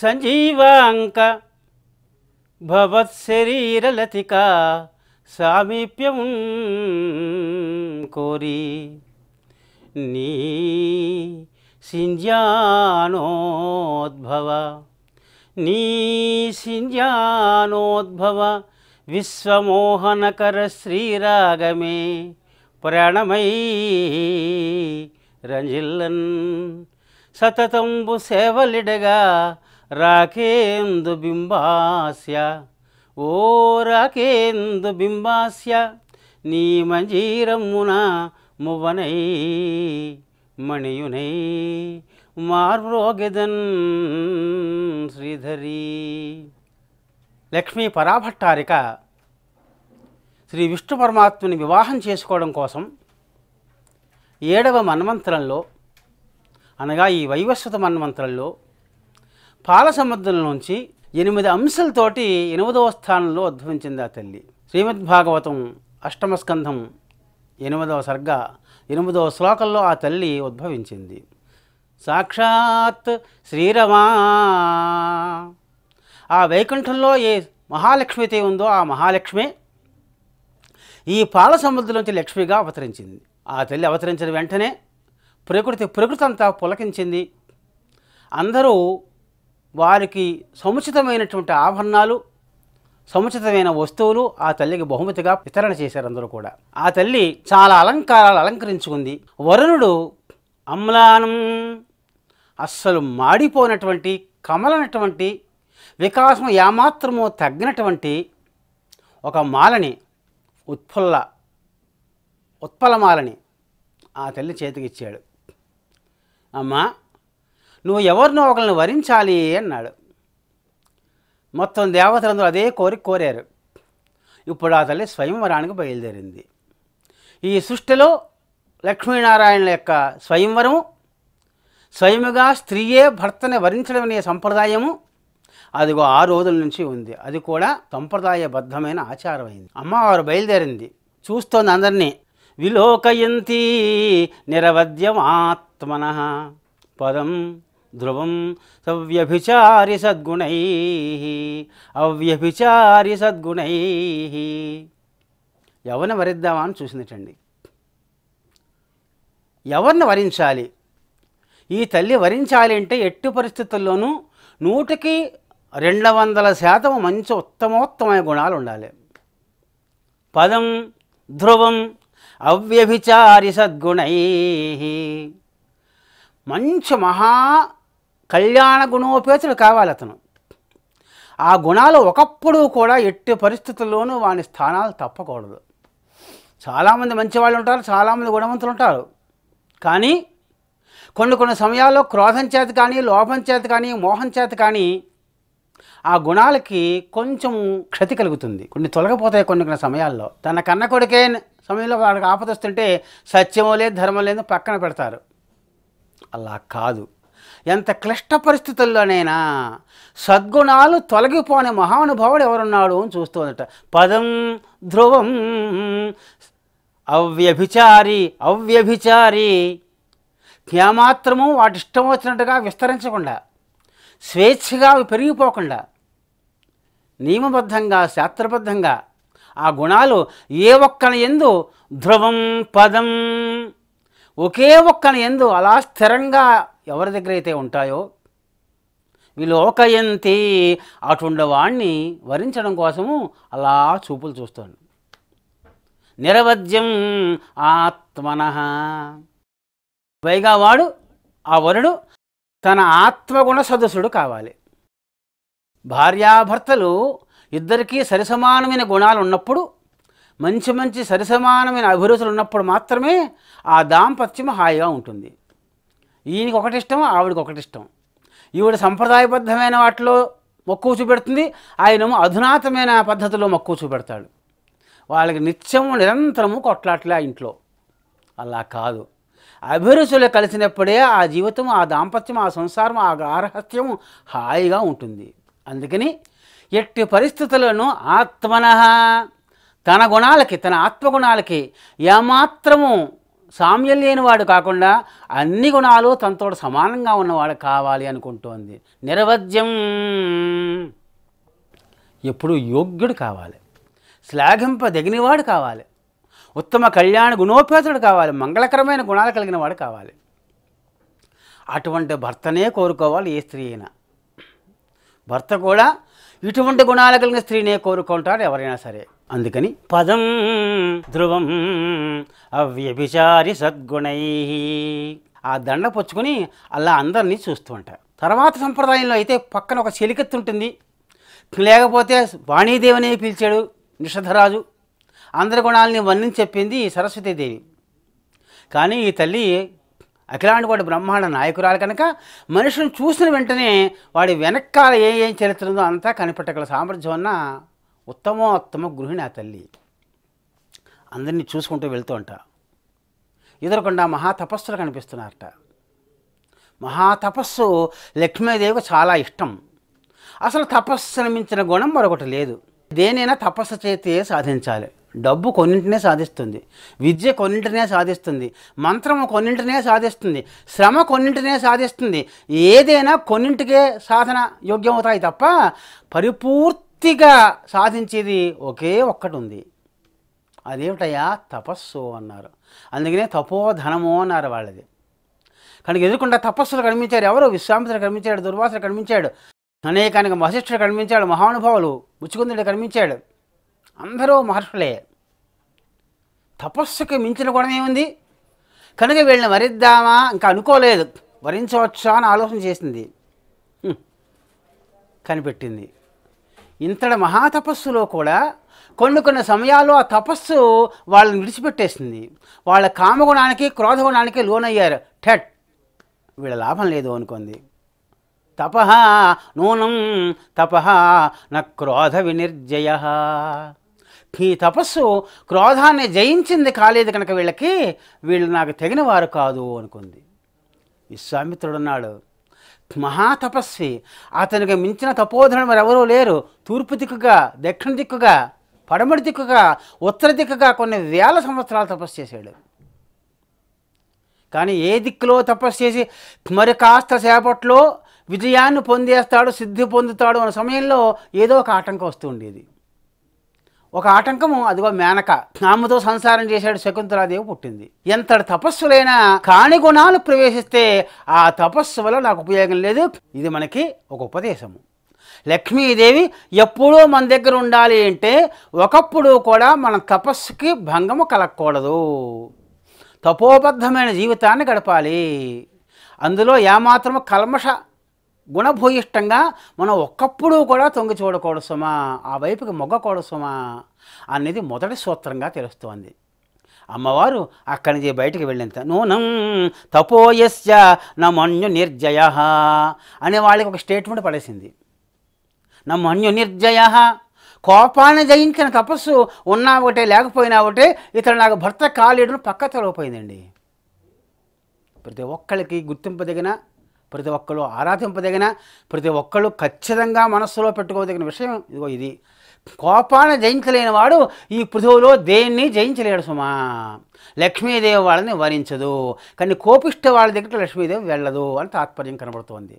సంజీవాంక భవత్శరీరలతిక సామీప్యం కోరి నీ సింజానోద్భవ నీ సింజానోద్భవ విశ్వమోహనకర శ్రీరాగమే ప్రాణమై రంజిల్లన్ సతతంబు సేవలిడగా రాకేందు బింబాస్య ఓ రాకేందు బింబాస్య నీ మంజీరమ్మున మువనై మణియునై మార్మ్రోగెదన్ శ్రీధరి లక్ష్మీ పరాభట్టారిక శ్రీ విష్ణు పరమాత్మని వివాహం చేసుకోవడం కోసం ఏడవ మన్మంత్రంలో అనగా ఈ వైవస్వత మన్మంత్రంలో పాల నుంచి ఎనిమిది అంశాలతోటి ఎనిమిదవ స్థానంలో ఉద్భవించింది ఆ తల్లి శ్రీమద్భాగవతం అష్టమ స్కంధం ఎనిమిదవ సర్గ ఎనిమిదవ శ్లోకంలో ఆ తల్లి ఉద్భవించింది సాక్షాత్ శ్రీరమా ఆ వైకుంఠంలో ఏ మహాలక్ష్మితే ఉందో ఆ మహాలక్ష్మి ఈ పాల నుంచి లక్ష్మిగా అవతరించింది ఆ తల్లి అవతరించిన వెంటనే ప్రకృతి ప్రకృతి అంతా పులకించింది అందరూ వారికి సముచితమైనటువంటి ఆభరణాలు సముచితమైన వస్తువులు ఆ తల్లికి బహుమతిగా వితరణ చేశారు అందరూ కూడా ఆ తల్లి చాలా అలంకారాలు అలంకరించుకుంది వరుణుడు అమ్లానం అస్సలు మాడిపోయినటువంటి కమలనటువంటి వికాసం ఏమాత్రమో తగ్గినటువంటి ఒక మాలని ఉత్ఫుల్ల ఉత్పలమాలని ఆ తల్లి చేతికిచ్చాడు అమ్మా నువ్వు ఎవరినో ఒకరిని వరించాలి అన్నాడు మొత్తం దేవతలందరూ అదే కోరిక కోరారు ఇప్పుడు ఆ తల్లి స్వయంవరానికి బయలుదేరింది ఈ సృష్టిలో లక్ష్మీనారాయణ యొక్క స్వయంవరము స్వయముగా స్త్రీయే భర్తని వరించడం అనే సంప్రదాయము అదిగో ఆ రోజుల నుంచి ఉంది అది కూడా సంప్రదాయబద్ధమైన ఆచారమైంది అమ్మవారు బయలుదేరింది చూస్తోంది అందరినీ విలోకయంతి నిరవధ్యమాత్మన పదం ధ్రువం సవ్యభిచారి సద్గుణై అవ్యభిచారి సద్గుణై ఎవరిని వరిద్దామా అని చూసినట్టండి ఎవరిని వరించాలి ఈ తల్లి వరించాలి అంటే ఎట్టి పరిస్థితుల్లోనూ నూటికి రెండు వందల శాతం మంచి ఉత్తమోత్తమైన గుణాలు ఉండాలి పదం ధ్రువం అవ్యభిచారి సద్గుణై మంచి మహా కళ్యాణ గుణోపేతుడు కావాలి అతను ఆ గుణాలు ఒకప్పుడు కూడా ఎట్టి పరిస్థితుల్లోనూ వాని స్థానాలు తప్పకూడదు చాలామంది మంచివాళ్ళు ఉంటారు చాలామంది గుణవంతులు ఉంటారు కానీ కొన్ని కొన్ని సమయాల్లో క్రోధం చేత కానీ లోపం చేత కానీ మోహం చేత కానీ ఆ గుణాలకి కొంచెం క్షతి కలుగుతుంది కొన్ని తొలగిపోతాయి కొన్ని కొన్ని సమయాల్లో తన కన్న కొడుకే సమయంలో వాళ్ళకి ఆపదొస్తుంటే సత్యమో లేదు ధర్మం లేదు పక్కన పెడతారు అలా కాదు ఎంత క్లిష్ట పరిస్థితుల్లోనైనా సద్గుణాలు తొలగిపోని మహానుభావుడు ఎవరున్నాడు అని చూస్తుందట పదం ధ్రువం అవ్యభిచారి అవ్యభిచారి ఏమాత్రము వాటి ఇష్టం వచ్చినట్టుగా విస్తరించకుండా స్వేచ్ఛగా అవి పెరిగిపోకుండా నియమబద్ధంగా శాస్త్రబద్ధంగా ఆ గుణాలు ఏ ఒక్కని ఎందు ధ్రువం పదం ఒకే ఒక్కని ఎందు అలా స్థిరంగా ఎవరి దగ్గర అయితే ఉంటాయో విలోకయంతి అటుండవాణ్ణి వరించడం కోసము అలా చూపులు చూస్తాడు నిరవధ్యం ఆత్మన పైగా వాడు ఆ వరుడు తన ఆత్మగుణ సదస్సుడు కావాలి భార్యాభర్తలు ఇద్దరికీ సరిసమానమైన గుణాలు ఉన్నప్పుడు మంచి మంచి సరిసమానమైన అభిరుచులు ఉన్నప్పుడు మాత్రమే ఆ దాంపత్యం హాయిగా ఉంటుంది ఈయనకి ఒకటి ఇష్టం ఆవిడకి ఒకటి ఇష్టం ఈవిడ సంప్రదాయబద్ధమైన వాటిలో మక్కువ చూపెడుతుంది ఆయన అధునాతమైన పద్ధతిలో మక్కువ చూపెడతాడు వాళ్ళకి నిత్యం నిరంతరము కొట్లాట్లే ఇంట్లో అలా కాదు అభిరుచులు కలిసినప్పుడే ఆ జీవితం ఆ దాంపత్యం ఆ సంసారం ఆ గారహస్యం హాయిగా ఉంటుంది అందుకని ఎట్టి పరిస్థితులను ఆత్మన తన గుణాలకి తన ఆత్మగుణాలకి ఏమాత్రము సామ్యం లేనివాడు కాకుండా అన్ని గుణాలు తనతో సమానంగా ఉన్నవాడు కావాలి అనుకుంటోంది నిరవధ్యం ఎప్పుడు యోగ్యుడు కావాలి శ్లాఘింపదగినవాడు కావాలి ఉత్తమ కళ్యాణ గుణోపేతుడు కావాలి మంగళకరమైన గుణాలు కలిగిన వాడు కావాలి అటువంటి భర్తనే కోరుకోవాలి ఏ స్త్రీ అయినా భర్త కూడా ఇటువంటి గుణాలు కలిగిన స్త్రీనే కోరుకుంటారు ఎవరైనా సరే అందుకని పదం ధ్రువం అవ్యభిచారి సద్గుణై ఆ దండ పుచ్చుకొని అలా అందరినీ చూస్తూ ఉంటారు తర్వాత సంప్రదాయంలో అయితే పక్కన ఒక చెలికెత్తు ఉంటుంది లేకపోతే వాణీదేవిని పిలిచాడు నిషధరాజు అందరి గుణాలని వర్ణించి చెప్పింది సరస్వతీదేవి కానీ ఈ తల్లి అఖిలాండకోటి బ్రహ్మాండ నాయకురాలు కనుక మనుషులను చూసిన వెంటనే వాడి వెనకాల ఏ ఏం చరిత్రందో అంతా కనిపెట్టగల సామర్థ్యం ఉన్న ఉత్తమోత్తమ గృహిణి ఆ తల్లి అందరినీ చూసుకుంటూ వెళ్తూ ఉంటా ఎదురకుండా మహాతపస్సులు కనిపిస్తున్నారట మహాతపస్సు లక్ష్మీదేవికి చాలా ఇష్టం అసలు తపస్సు మించిన గుణం మరొకటి లేదు దేనైనా తపస్సు చేతే సాధించాలి డబ్బు కొన్నింటినే సాధిస్తుంది విద్య కొన్నింటినే సాధిస్తుంది మంత్రము కొన్నింటినే సాధిస్తుంది శ్రమ కొన్నింటినే సాధిస్తుంది ఏదైనా కొన్నింటికే సాధన యోగ్యం అవుతాయి తప్ప పరిపూర్తిగా సాధించేది ఒకే ఒక్కటి ఉంది అదేమిటయ్యా తపస్సు అన్నారు అందుకనే తపోధనము అన్నారు వాళ్ళది కనుక ఎదుర్కొంటే తపస్సులు కనిపించారు ఎవరు విశ్వామిత్రుడు కనిపించాడు దుర్వాసుడు కనిపించాడు అనేకానికి వశిష్ఠుడు కనిపించాడు మహానుభావులు ముచ్చుకుందుడు కనిపించాడు అందరూ మహర్షులే తపస్సుకి మించిన కూడా ఏముంది కనుక వీళ్ళని వరిద్దామా ఇంకా అనుకోలేదు వరించవచ్చా అని ఆలోచన చేసింది కనిపెట్టింది ఇంతటి మహాతపస్సులో కూడా కొన్ని కొన్ని సమయాల్లో ఆ తపస్సు వాళ్ళని విడిచిపెట్టేసింది వాళ్ళ కామగుణానికి క్రోధగుణానికి లోనయ్యారు ఠట్ వీళ్ళ లాభం లేదు అనుకుంది తపహ నూనం తపహ న క్రోధ వినిర్జయ ఈ తపస్సు క్రోధాన్ని జయించింది కాలేదు కనుక వీళ్ళకి వీళ్ళు నాకు తగిన వారు కాదు అనుకుంది అన్నాడు మహాతపస్వి అతనికి మించిన మరి ఎవరూ లేరు తూర్పు దిక్కుగా దక్షిణ దిక్కుగా పడమడి దిక్కుగా ఉత్తర దిక్కుగా కొన్ని వేల సంవత్సరాలు తపస్సు చేశాడు కానీ ఏ దిక్కులో తపస్సు చేసి మరి కాస్త సేపట్లో విజయాన్ని పొందేస్తాడు సిద్ధి పొందుతాడు అనే సమయంలో ఏదో ఒక ఆటంకం వస్తూ ఉండేది ఒక ఆటంకము అదిగో మేనక ఆమెతో సంసారం చేశాడు శకుంతలాదేవి పుట్టింది ఎంతటి తపస్సులైన కాని గుణాలు ప్రవేశిస్తే ఆ తపస్సు వల్ల నాకు ఉపయోగం లేదు ఇది మనకి ఒక ఉపదేశము లక్ష్మీదేవి ఎప్పుడూ మన దగ్గర ఉండాలి అంటే ఒకప్పుడు కూడా మన తపస్సుకి భంగము కలగకూడదు తపోబద్ధమైన జీవితాన్ని గడపాలి అందులో ఏమాత్రము కల్మష గుణభూయిష్టంగా మనం ఒక్కప్పుడు కూడా తొంగి చూడకూడదు సుమా ఆ వైపుకి మొగ్గకూడదు సుమా అనేది మొదటి సూత్రంగా తెలుస్తోంది అమ్మవారు అక్కడి నుంచి బయటికి వెళ్ళినంత నూనం తపోయస్య నమన్యు నిర్జయ అనే వాళ్ళకి ఒక స్టేట్మెంట్ పడేసింది నమన్యు నిర్జయ కోపాన్ని జయించిన తపస్సు ఉన్నా ఒకటే లేకపోయినా ఒకటే ఇతను నాకు భర్త కాలేడును పక్క తొలగిపోయిందండి ప్రతి ఒక్కరికి గుర్తింపదగిన ప్రతి ఒక్కరు ఆరాధింపదగిన ప్రతి ఒక్కరు ఖచ్చితంగా మనస్సులో పెట్టుకోదగిన విషయం ఇదిగో ఇది కోపాన్ని జయించలేని వాడు ఈ పృథువులో దేన్ని జయించలేడు సుమా లక్ష్మీదేవి వాళ్ళని వరించదు కానీ కోపిష్ట వాళ్ళ దగ్గర లక్ష్మీదేవి వెళ్ళదు అని తాత్పర్యం కనబడుతోంది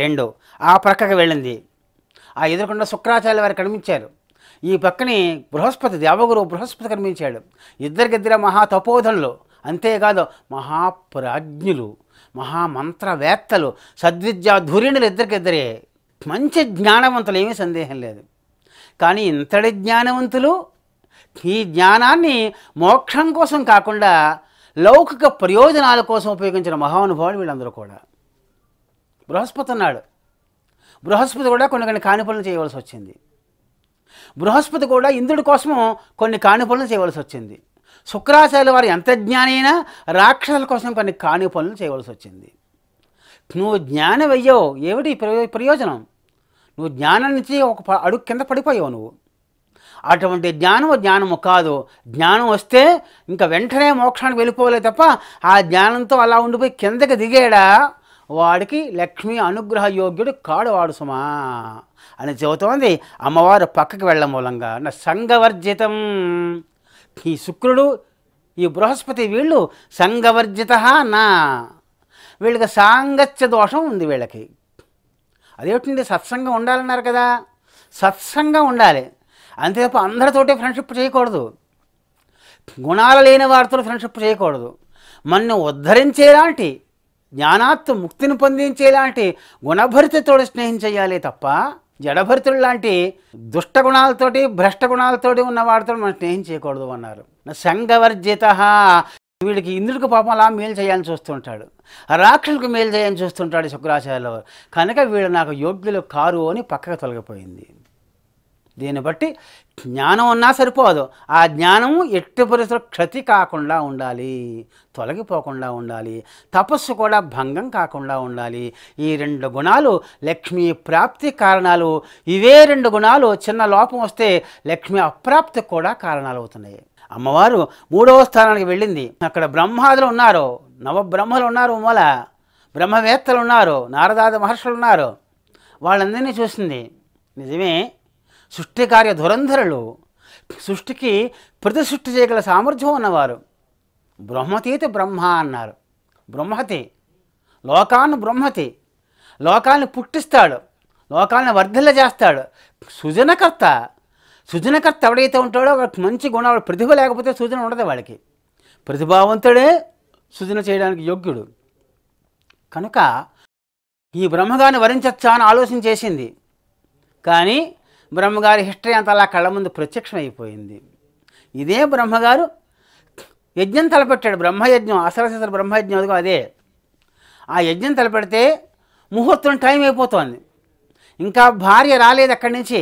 రెండు ఆ ప్రక్కకు వెళ్ళింది ఆ ఎదురుకున్న శుక్రాచార్య వారు కనిపించారు ఈ పక్కనే బృహస్పతి దేవగురు బృహస్పతి కనిపించాడు ఇద్దరికిద్దరే మహా తపోధనులు అంతేకాదు మహాప్రాజ్ఞులు మహామంత్రవేత్తలు సద్విద్యా ధూరిణులు ఇద్దరికిద్దరే మంచి జ్ఞానవంతులు ఏమీ సందేహం లేదు కానీ ఇంతటి జ్ఞానవంతులు ఈ జ్ఞానాన్ని మోక్షం కోసం కాకుండా లౌకిక ప్రయోజనాల కోసం ఉపయోగించిన మహానుభావులు వీళ్ళందరూ కూడా బృహస్పతి అన్నాడు బృహస్పతి కూడా కొన్ని కొన్ని కానుపలను చేయవలసి వచ్చింది బృహస్పతి కూడా ఇంద్రుడి కోసము కొన్ని కానుపలను చేయవలసి వచ్చింది శుక్రాచార్యుల వారు ఎంత జ్ఞానైనా రాక్షసుల కోసం కొన్ని కాని పనులు చేయవలసి వచ్చింది నువ్వు జ్ఞానం జ్ఞానమయ్యో ఏమిటి ప్రయోజనం నువ్వు జ్ఞానం నుంచి ఒక అడుగు కింద పడిపోయావు నువ్వు అటువంటి జ్ఞానము జ్ఞానము కాదు జ్ఞానం వస్తే ఇంకా వెంటనే మోక్షానికి వెళ్ళిపోలే తప్ప ఆ జ్ఞానంతో అలా ఉండిపోయి కిందకి దిగేడా వాడికి లక్ష్మి అనుగ్రహ యోగ్యుడు కాడు వాడు సుమా అని చెబుతోంది అమ్మవారు పక్కకి వెళ్ళ మూలంగా సంఘవర్జితం ఈ శుక్రుడు ఈ బృహస్పతి వీళ్ళు సంగవర్జిత నా వీళ్ళకి సాంగత్య దోషం ఉంది వీళ్ళకి అదేమిటండి సత్సంగం ఉండాలన్నారు కదా సత్సంగం ఉండాలి అంతే తప్ప అందరితోటి ఫ్రెండ్షిప్ చేయకూడదు గుణాలు లేని వారితో ఫ్రెండ్షిప్ చేయకూడదు మన్ను ఉద్ధరించేలాంటి జ్ఞానాత్తు ముక్తిని పొందించేలాంటి గుణభరితతో స్నేహం చేయాలి తప్ప జడభరితుడు లాంటి దుష్ట గుణాలతోటి భ్రష్ట గుణాలతోటి ఉన్న వాడితో మనం స్నేహం చేయకూడదు అన్నారు సంఘవర్జిత వీడికి ఇంద్రుడికి పాపం అలా మేలు చేయాలని చూస్తుంటాడు రాక్షసులకు మేలు చేయాలని చూస్తుంటాడు శుక్రాచార్యుల కనుక వీడు నాకు యోగ్యులు కారు అని పక్కకు తొలగిపోయింది దీన్ని బట్టి జ్ఞానం ఉన్నా సరిపోదు ఆ జ్ఞానము ఎట్టి పరిస్థితులు క్షతి కాకుండా ఉండాలి తొలగిపోకుండా ఉండాలి తపస్సు కూడా భంగం కాకుండా ఉండాలి ఈ రెండు గుణాలు లక్ష్మి ప్రాప్తి కారణాలు ఇవే రెండు గుణాలు చిన్న లోపం వస్తే లక్ష్మి అప్రాప్తి కూడా కారణాలు అవుతున్నాయి అమ్మవారు మూడవ స్థానానికి వెళ్ళింది అక్కడ బ్రహ్మాదులు ఉన్నారు నవబ్రహ్మలు ఉన్నారు మూల బ్రహ్మవేత్తలు ఉన్నారు నారదాద మహర్షులు ఉన్నారు వాళ్ళందరినీ చూసింది నిజమే సృష్టి కార్య ధురంధరులు సృష్టికి ప్రతి సృష్టి చేయగల సామర్థ్యం ఉన్నవారు బ్రహ్మతీతి బ్రహ్మ అన్నారు బ్రహ్మతి లోకాన్ని బ్రహ్మతి లోకాన్ని పుట్టిస్తాడు లోకాలను వర్ధిల్ల చేస్తాడు సృజనకర్త సృజనకర్త ఎవడైతే ఉంటాడో వాడికి మంచి గుణం వాడు ప్రతిభ లేకపోతే సృజన ఉండదు వాడికి ప్రతిభావంతుడే సృజన చేయడానికి యోగ్యుడు కనుక ఈ బ్రహ్మగాన్ని వరించచ్చా అని ఆలోచన చేసింది కానీ బ్రహ్మగారి హిస్టరీ అంతా అలా కళ్ళ ముందు ప్రత్యక్షం అయిపోయింది ఇదే బ్రహ్మగారు యజ్ఞం తలపెట్టాడు బ్రహ్మయజ్ఞం అసలు బ్రహ్మయజ్ఞం అదిగో అదే ఆ యజ్ఞం తలపెడితే ముహూర్తం టైం అయిపోతుంది ఇంకా భార్య రాలేదు అక్కడి నుంచి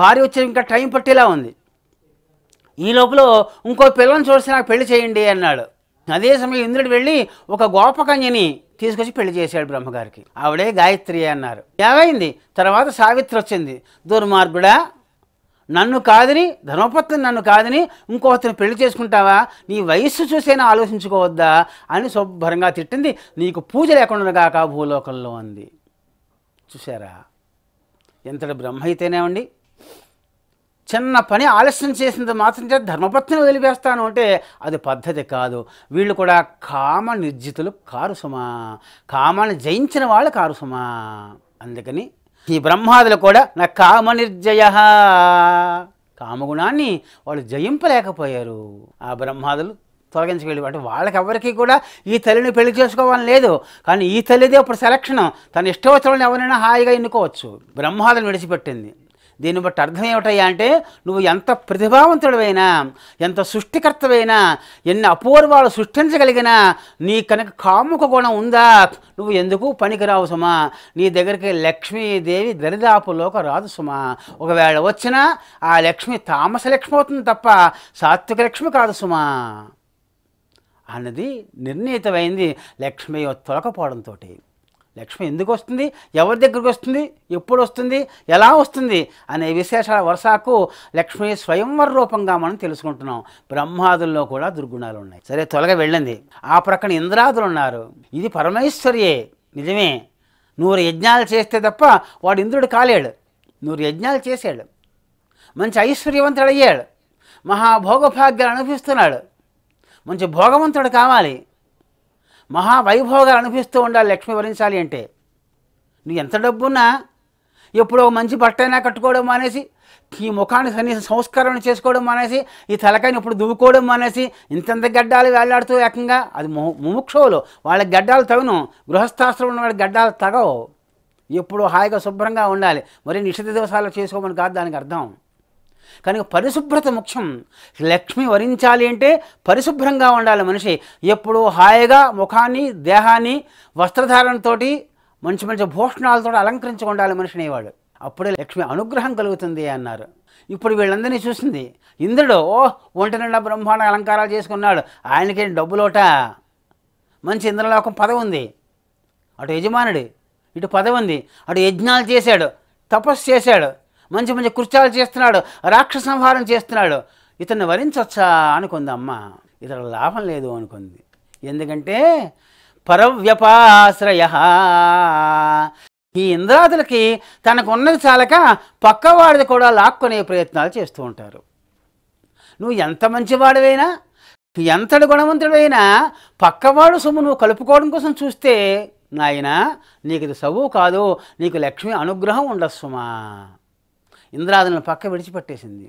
భార్య వచ్చి ఇంకా టైం పట్టేలా ఉంది ఈ లోపల ఇంకో పిల్లని చూస్తే నాకు పెళ్లి చేయండి అన్నాడు అదే సమయం ఇంద్రుడు వెళ్ళి ఒక గోపకన్యని తీసుకొచ్చి పెళ్లి చేశాడు బ్రహ్మగారికి ఆవిడే గాయత్రి అన్నారు ఏమైంది తర్వాత సావిత్రి వచ్చింది దుర్మార్గుడా నన్ను కాదని ధర్మపత్ని నన్ను కాదని ఇంకొకరిని పెళ్లి చేసుకుంటావా నీ వయస్సు చూసైనా ఆలోచించుకోవద్దా అని శుభ్రంగా తిట్టింది నీకు పూజ లేకుండా కాక భూలోకంలో ఉంది చూసారా ఎంతటి బ్రహ్మ అయితేనేమండి చిన్న పని ఆలస్యం చేసినంత మాత్రం చేత ధర్మపత్ని వదిలిపేస్తాను అంటే అది పద్ధతి కాదు వీళ్ళు కూడా కామ నిర్జితులు కారుసుమా కామాన్ని జయించిన వాళ్ళు కారుసుమా అందుకని ఈ బ్రహ్మాదులు కూడా నా కామ నిర్జయ కామగుణాన్ని వాళ్ళు జయింపలేకపోయారు ఆ బ్రహ్మాదులు తొలగించగలిగి అంటే వాళ్ళకెవరికి కూడా ఈ తల్లిని పెళ్లి చేసుకోవాలని లేదు కానీ ఈ తల్లిదే ఇప్పుడు సెలక్షన్ తన ఇష్టవచ్చిన ఎవరైనా హాయిగా ఎన్నుకోవచ్చు బ్రహ్మాదులు విడిచిపెట్టింది దీన్ని బట్టి అర్థం ఏమిటయ్యా అంటే నువ్వు ఎంత ప్రతిభావంతుడవైనా ఎంత సృష్టికర్తవైనా ఎన్ని అపూర్వాలు సృష్టించగలిగినా నీ కనుక కాముక గుణం ఉందా నువ్వు ఎందుకు పనికిరావు సుమా నీ దగ్గరికి లక్ష్మీదేవి దరిదాపులోక రాదు సుమా ఒకవేళ వచ్చినా ఆ లక్ష్మి తామస లక్ష్మి అవుతుంది తప్ప సాత్విక లక్ష్మి కాదు సుమా అన్నది నిర్ణీతమైంది లక్ష్మి తొలకపోవడంతో లక్ష్మి ఎందుకు వస్తుంది ఎవరి దగ్గరికి వస్తుంది ఎప్పుడు వస్తుంది ఎలా వస్తుంది అనే విశేషాల వరుసకు లక్ష్మి స్వయంవర రూపంగా మనం తెలుసుకుంటున్నాం బ్రహ్మాదుల్లో కూడా దుర్గుణాలు ఉన్నాయి సరే తొలగ వెళ్ళింది ఆ ప్రక్కన ఇంద్రాదులు ఉన్నారు ఇది పరమేశ్వర్యే నిజమే నూరు యజ్ఞాలు చేస్తే తప్ప వాడు ఇంద్రుడు కాలేడు నూరు యజ్ఞాలు చేశాడు మంచి ఐశ్వర్యవంతుడయ్యాడు మహాభోగభాగ్యాలు అనిపిస్తున్నాడు మంచి భోగవంతుడు కావాలి మహావైభోగాలు అనిపిస్తూ ఉండాలి లక్ష్మి వరించాలి అంటే నువ్వు ఎంత డబ్బున్నా ఎప్పుడో మంచి బట్టైనా కట్టుకోవడం మానేసి ఈ ముఖాన్ని కనీసం సంస్కరణ చేసుకోవడం మానేసి ఈ తలకాయని ఇప్పుడు దువ్వుకోవడం మానేసి ఇంతంత గడ్డాలు వేలాడుతూ ఏకంగా అది ముముక్షవులు వాళ్ళ గడ్డాలు తగును గృహస్థాశ్రమం ఉన్న వాళ్ళ గడ్డాలు తగవు ఎప్పుడు హాయిగా శుభ్రంగా ఉండాలి మరి నిషిద్ధ దివసాలు చేసుకోమని కాదు దానికి అర్థం కనుక పరిశుభ్రత ముఖ్యం లక్ష్మి వరించాలి అంటే పరిశుభ్రంగా ఉండాలి మనిషి ఎప్పుడూ హాయిగా ముఖాన్ని దేహాన్ని వస్త్రధారణతో మంచి మంచి భూషణాలతో అలంకరించి ఉండాలి మనిషి అనేవాడు అప్పుడే లక్ష్మి అనుగ్రహం కలుగుతుంది అన్నారు ఇప్పుడు వీళ్ళందరినీ చూసింది ఇంద్రుడు ఓ ఒంటి నిండా బ్రహ్మాండ అలంకారాలు చేసుకున్నాడు ఆయనకేం డబ్బులోట మంచి ఇంద్రలోకం పదవి ఉంది అటు యజమానుడు ఇటు పదవి ఉంది అటు యజ్ఞాలు చేశాడు తపస్సు చేశాడు మంచి మంచి కృత్యాలు చేస్తున్నాడు రాక్షస సంహారం చేస్తున్నాడు ఇతన్ని వరించొచ్చా అనుకుంది అమ్మ ఇతడు లాభం లేదు అనుకుంది ఎందుకంటే పరవ్యపాశ్రయ ఈ ఇంద్రాదులకి తనకున్నది చాలక పక్కవాడిది కూడా లాక్కునే ప్రయత్నాలు చేస్తూ ఉంటారు నువ్వు ఎంత మంచివాడివైనా ఎంతటి గుణవంతుడైనా పక్కవాడు సొమ్ము నువ్వు కలుపుకోవడం కోసం చూస్తే నాయన నీకు ఇది సబు కాదు నీకు లక్ష్మి అనుగ్రహం ఉండస్సుమా ఇంద్రాదులను పక్క విడిచిపెట్టేసింది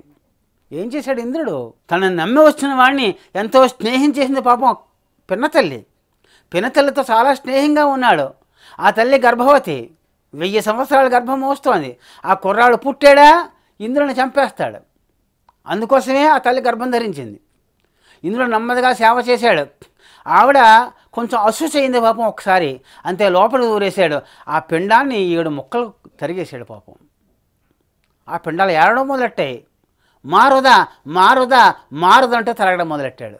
ఏం చేశాడు ఇంద్రుడు తనని నమ్మి వచ్చిన వాడిని ఎంతో స్నేహం చేసింది పాపం పిన్నతల్లి పినతల్లితో చాలా స్నేహంగా ఉన్నాడు ఆ తల్లి గర్భవతి వెయ్యి సంవత్సరాల గర్భం మోస్తోంది ఆ కుర్రాడు పుట్టాడా ఇంద్రుని చంపేస్తాడు అందుకోసమే ఆ తల్లి గర్భం ధరించింది ఇంద్రుడు నెమ్మదిగా సేవ చేశాడు ఆవిడ కొంచెం చేయింది పాపం ఒకసారి అంతే లోపల ఊరేసాడు ఆ పిండాన్ని ఏడు మొక్కలు తరిగేశాడు పాపం ఆ పిండాలు ఏడడం మొదలెట్టాయి మారుదా మారుదా అంటే తరగడం మొదలెట్టాడు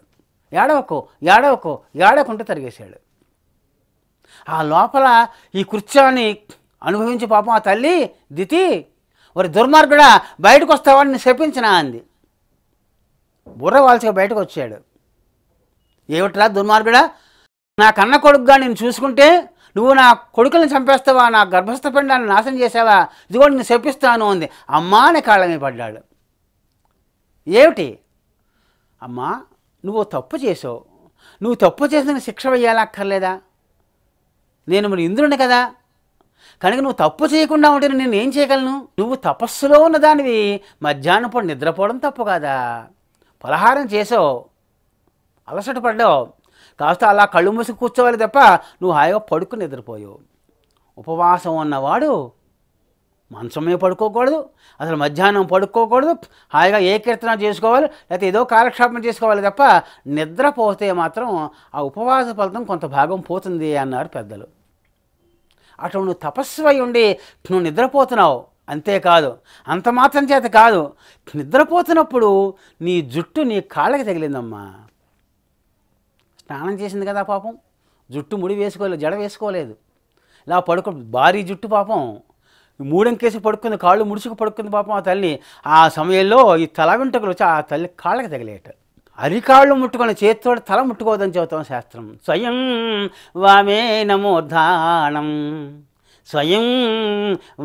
ఏడవకు ఏడవకు ఏడవకుంటూ తరిగేశాడు ఆ లోపల ఈ కృత్యాన్ని అనుభవించి పాపం ఆ తల్లి దితి మరి దుర్మార్గుడా బయటకు వస్తావాడిని శపించిన అంది బుర్ర వాల్చగా బయటకు వచ్చాడు ఏమిట్రా దుర్మార్గుడా నా కన్న కొడుకుగా నేను చూసుకుంటే నువ్వు నా కొడుకులను చంపేస్తావా నా గర్భస్థ పిండాన్ని నాశనం చేసావా ఇదిగో నేను శపిస్తాను అంది అమ్మా అనే కాళ్ళ మీద పడ్డాడు ఏమిటి అమ్మా నువ్వు తప్పు చేసావు నువ్వు తప్పు చేసిన శిక్ష వేయాలక్కర్లేదా నేను మరి ఇంద్రుని కదా కనుక నువ్వు తప్పు చేయకుండా ఉంటే నేను ఏం చేయగలను నువ్వు తపస్సులో ఉన్న దానివి మధ్యాహ్నం పూట నిద్రపోవడం తప్పు కాదా పలహారం చేసావు అలసట పడ్డావు కాస్త అలా కళ్ళు మూసి కూర్చోవాలి తప్ప నువ్వు హాయిగా పడుకుని నిద్రపోయావు ఉపవాసం ఉన్నవాడు మంచమే పడుకోకూడదు అసలు మధ్యాహ్నం పడుకోకూడదు హాయిగా ఏ కీర్తన చేసుకోవాలి లేకపోతే ఏదో కాలక్షేపం చేసుకోవాలి తప్ప నిద్రపోతే మాత్రం ఆ ఉపవాస ఫలితం కొంత భాగం పోతుంది అన్నారు పెద్దలు అటు నువ్వు తపస్సు ఉండి నువ్వు నిద్రపోతున్నావు అంతేకాదు అంత మాత్రం చేత కాదు నిద్రపోతున్నప్పుడు నీ జుట్టు నీ కాళ్ళకి తగిలిందమ్మా స్నానం చేసింది కదా పాపం జుట్టు ముడి వేసుకోలేదు జడ వేసుకోలేదు ఇలా పడుకో భారీ జుట్టు పాపం మూడంకేసి పడుకుంది కాళ్ళు ముడుచుకు పడుకుంది పాపం ఆ తల్లి ఆ సమయంలో ఈ తల వెంటకులు వచ్చి ఆ తల్లి కాళ్ళకి తగిలేట అరికాళ్ళు ముట్టుకొని చేతితో తల ముట్టుకోవద్దని చెబుతాం శాస్త్రం స్వయం వామే నమోర్ధానం స్వయం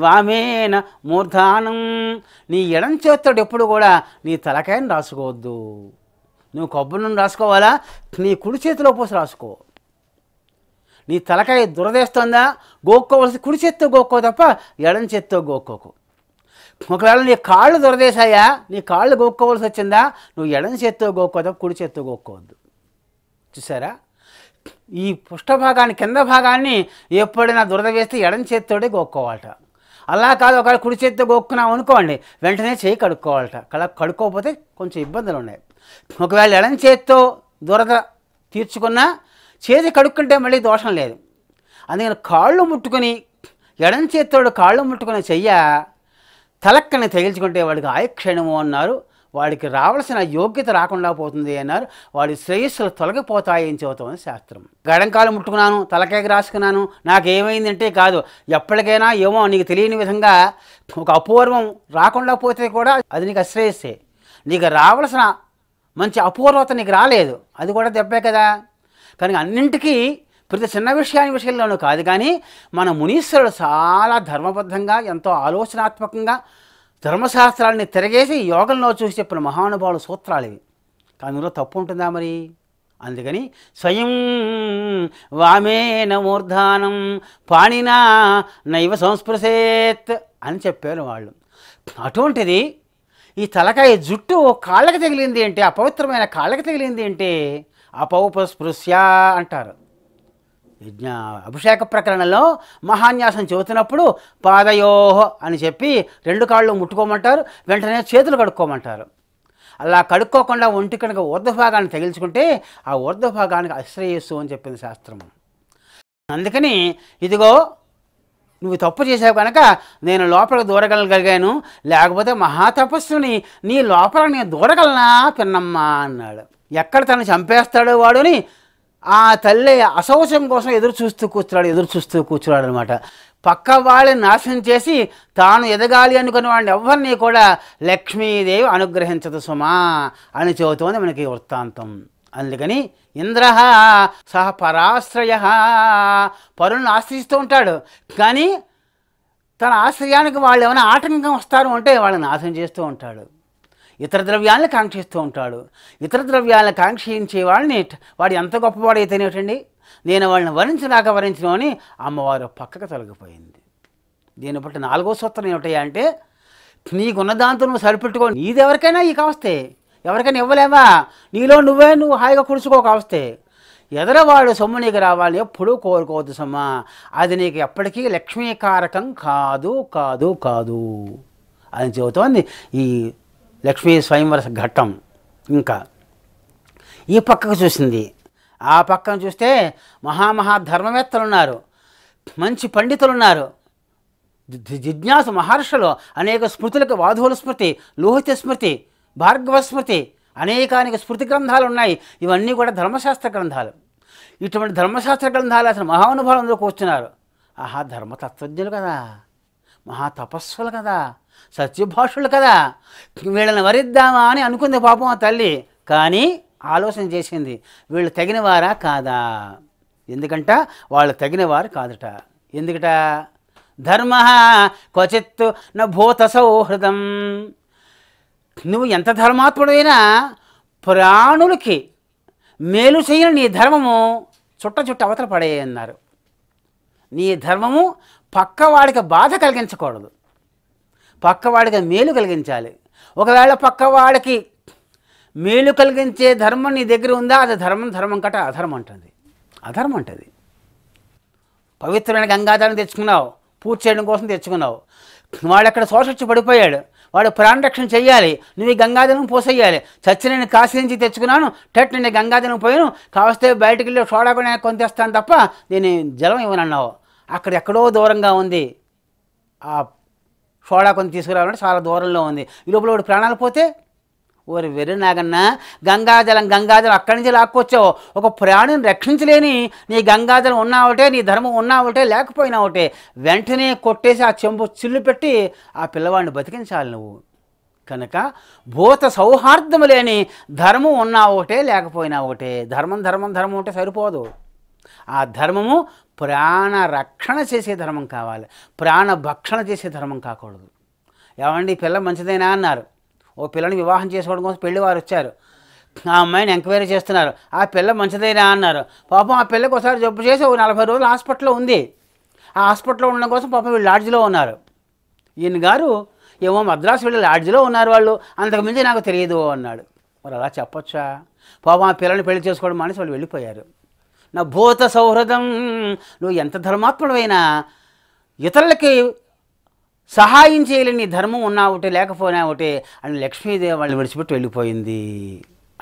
వామేన మూర్ధానం నీ ఎడం చేత్తోడు ఎప్పుడు కూడా నీ తలకాయని రాసుకోవద్దు నువ్వు కొబ్బరి నుండి రాసుకోవాలా నీ కుడి చేతిలో పోసి రాసుకో నీ తలకాయ దురదేస్తుందా గోక్కోవలసి కుడి చేత్తో గోక్కో తప్ప ఎడం చేత్తో గోక్కోకు ఒకవేళ నీ కాళ్ళు దురదేశాయా నీ కాళ్ళు గోక్కోవలసి వచ్చిందా నువ్వు ఎడం చేత్తో గోక్కో తప్ప కుడి చేత్తో గోక్కోవద్దు చూసారా ఈ భాగాన్ని కింద భాగాన్ని ఎప్పుడైనా దురద వేస్తే ఎడం చేత్తోడే గోక్కోవాలట అలా కాదు ఒకవేళ కుడి చేత్తో గోక్కున్నావు అనుకోండి వెంటనే చేయి కడుక్కోవాలట కడుక్కోకపోతే కొంచెం ఇబ్బందులు ఉన్నాయి ఒకవేళ ఎడం చేత్తో దురద తీర్చుకున్నా చేతి కడుక్కుంటే మళ్ళీ దోషం లేదు అందుకని కాళ్ళు ముట్టుకుని ఎడం చేత్తోడు కాళ్ళు ముట్టుకుని చెయ్య తలక్కని తగిల్చుకుంటే వాడికి ఆయక్షణము అన్నారు వాడికి రావాల్సిన యోగ్యత రాకుండా పోతుంది అన్నారు వాడి శ్రేయస్సులు తొలగిపోతాయని చెబుతోంది శాస్త్రం గడంకాలు ముట్టుకున్నాను తలకాయకి రాసుకున్నాను నాకేమైందంటే కాదు ఎప్పటికైనా ఏమో నీకు తెలియని విధంగా ఒక అపూర్వం రాకుండా పోతే కూడా అది నీకు అశ్రేయస్సే నీకు రావాల్సిన మంచి అపూర్వత నీకు రాలేదు అది కూడా దెబ్బే కదా కానీ అన్నింటికీ ప్రతి చిన్న విషయాన్ని విషయంలోనూ కాదు కానీ మన మునీశ్వరుడు చాలా ధర్మబద్ధంగా ఎంతో ఆలోచనాత్మకంగా ధర్మశాస్త్రాలని తిరగేసి యోగంలో చూసి చెప్పిన మహానుభావుల సూత్రాలు ఇవి కానీ ఇందులో తప్పు ఉంటుందా మరి అందుకని స్వయం వామేన మూర్ధానం పాణినా నైవ సంస్పృశేత్ అని చెప్పారు వాళ్ళు అటువంటిది ఈ తలకాయ జుట్టు కాళ్ళకి తగిలింది ఏంటి అపవిత్రమైన కాళ్ళకి తగిలింది ఏంటి అపౌపస్పృశ్య అంటారు యజ్ఞ అభిషేక ప్రకరణలో మహాన్యాసం చెబుతున్నప్పుడు పాదయోహ అని చెప్పి రెండు కాళ్ళు ముట్టుకోమంటారు వెంటనే చేతులు కడుక్కోమంటారు అలా కడుక్కోకుండా ఒంటి కనుక భాగాన్ని తగిల్చుకుంటే ఆ ఊర్ధ్వభాగానికి అశ్రయస్సు అని చెప్పింది శాస్త్రం అందుకని ఇదిగో నువ్వు తప్పు చేసావు కనుక నేను లోపలికి దూరగలగలిగాను లేకపోతే మహాతపస్సుని నీ లోపల నేను దూరగలనా పిన్నమ్మా అన్నాడు ఎక్కడ తను చంపేస్తాడో వాడుని ఆ తల్లి అసౌసం కోసం ఎదురు చూస్తూ కూర్చున్నాడు ఎదురు చూస్తూ కూర్చున్నాడు అనమాట పక్క వాళ్ళని నాశనం చేసి తాను ఎదగాలి అనుకున్న వాడిని ఎవరిని కూడా లక్ష్మీదేవి అనుగ్రహించదు సుమా అని చెబుతోంది మనకి వృత్తాంతం అందుకని ఇంద్ర సహ పరాశ్రయ పరులను ఆశ్రయిస్తూ ఉంటాడు కానీ తన ఆశ్రయానికి వాళ్ళు ఏమైనా ఆటంకం వస్తారు అంటే వాళ్ళని నాశనం చేస్తూ ఉంటాడు ఇతర ద్రవ్యాలను కాంక్షిస్తూ ఉంటాడు ఇతర ద్రవ్యాలను కాంక్షించే వాళ్ళని వాడు ఎంత గొప్పవాడైతేనేటండి నేను వాళ్ళని వరించినాక వరించను అని అమ్మవారు పక్కకు తొలగిపోయింది దీన్ని బట్టి నాలుగో సూత్రం ఏమిటంటే నీకున్న దాంతో నువ్వు సరిపెట్టుకో నీదెవరికైనా ఈ కావస్తే ఎవరికైనా ఇవ్వలేమా నీలో నువ్వే నువ్వు హాయిగా కుడుచుకోక వస్తే ఎదరవాడు సొమ్ము నీకు రావాలని ఎప్పుడూ కోరుకోవద్దు సొమ్మా అది నీకు ఎప్పటికీ లక్ష్మీకారకం కాదు కాదు కాదు అని చెబుతోంది ఈ లక్ష్మీ స్వయంవర ఘట్టం ఇంకా ఈ పక్కకు చూసింది ఆ పక్కన చూస్తే మహామహాధర్మవేత్తలు ఉన్నారు మంచి పండితులు ఉన్నారు జిజ్ఞాసు మహర్షులు అనేక స్మృతులకు వాధువుల స్మృతి లోహిత స్మృతి భార్గవస్మృతి అనేకానేక స్మృతి గ్రంథాలు ఉన్నాయి ఇవన్నీ కూడా ధర్మశాస్త్ర గ్రంథాలు ఇటువంటి ధర్మశాస్త్ర గ్రంథాలు అసలు మహానుభావంలోకి వస్తున్నారు ఆహా ధర్మతత్వజ్ఞులు కదా మహాతపస్సులు కదా సత్యభాషులు కదా వీళ్ళని వరిద్దామా అని అనుకుంది పాపం ఆ తల్లి కానీ ఆలోచన చేసింది వీళ్ళు తగినవారా కాదా ఎందుకంట వాళ్ళు తగినవారు కాదుట ఎందుకట ధర్మ న నభూత సౌహృదం నువ్వు ఎంత ధర్మాత్ముడైనా ప్రాణులకి మేలు చేయని నీ ధర్మము చుట్ట చుట్ట అవతల పడేయన్నారు నీ ధర్మము పక్కవాడికి బాధ కలిగించకూడదు పక్కవాడికి మేలు కలిగించాలి ఒకవేళ పక్కవాడికి మేలు కలిగించే ధర్మం నీ దగ్గర ఉందా అది ధర్మం ధర్మం కట అధర్మం అంటుంది అధర్మం అంటుంది పవిత్రమైన గంగాధరం తెచ్చుకున్నావు పూర్తి చేయడం కోసం తెచ్చుకున్నావు వాడు అక్కడ శోషించి పడిపోయాడు వాడు ప్రాణరక్షణ చేయాలి నువ్వు ఈ గంగాధనం పోసేయాలి చచ్చి నేను కాశీ నుంచి తెచ్చుకున్నాను టట్ నేను గంగాధనం పోయాను కావస్తే బయటికి వెళ్ళి సోడా కూడా కొని తప్ప నేను జలం ఇవ్వనన్నావు అక్కడ ఎక్కడో దూరంగా ఉంది ఆ సోడా కొని తీసుకురావాలంటే చాలా దూరంలో ఉంది ఈ లోపల వాడు ప్రాణాలు పోతే ఓరి వెర్రి నాగన్న గంగాజలం గంగాజలం అక్కడి నుంచి లాక్కొచ్చావు ఒక ప్రాణిని రక్షించలేని నీ గంగాజలం ఉన్నా ఒకటే నీ ధర్మం ఉన్నా ఒకటే లేకపోయినా ఒకటే వెంటనే కొట్టేసి ఆ చెంబు చిల్లు పెట్టి ఆ పిల్లవాడిని బతికించాలి నువ్వు కనుక భూత సౌహార్దం లేని ధర్మం ఉన్నా ఒకటే లేకపోయినా ఒకటే ధర్మం ధర్మం ధర్మం ఉంటే సరిపోదు ఆ ధర్మము ప్రాణ రక్షణ చేసే ధర్మం కావాలి ప్రాణ భక్షణ చేసే ధర్మం కాకూడదు ఏమండి పిల్ల మంచిదేనా అన్నారు ఓ పిల్లని వివాహం చేసుకోవడం కోసం పెళ్లి వారు వచ్చారు ఆ అమ్మాయిని ఎంక్వైరీ చేస్తున్నారు ఆ పిల్ల మంచిదేనా అన్నారు పాపం ఆ పిల్లకి ఒకసారి జబ్బు చేసి ఓ నలభై రోజులు హాస్పిటల్లో ఉంది ఆ హాస్పిటల్లో ఉండడం కోసం పాపం వీళ్ళు లాడ్జ్లో ఉన్నారు ఈయన గారు ఏమో మద్రాసు వెళ్ళి లాడ్జ్లో ఉన్నారు వాళ్ళు అంతకుమించి నాకు తెలియదు అన్నాడు మరి అలా చెప్పొచ్చా పాపం ఆ పిల్లని పెళ్లి చేసుకోవడం మానేసి వాళ్ళు వెళ్ళిపోయారు నా భూత సౌహృదం నువ్వు ఎంత ధర్మాత్ముడమైనా ఇతరులకి సహాయం చేయలేని ధర్మం ఉన్నా ఒకటే లేకపోయినా ఒకటే అని లక్ష్మీదేవి వాళ్ళని విడిచిపెట్టి వెళ్ళిపోయింది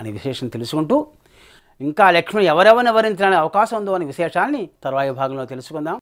అనే విశేషం తెలుసుకుంటూ ఇంకా లక్ష్మి ఎవరెవరిని వరించడానికి అవకాశం ఉందో అనే విశేషాన్ని తర్వాయి భాగంలో తెలుసుకుందాం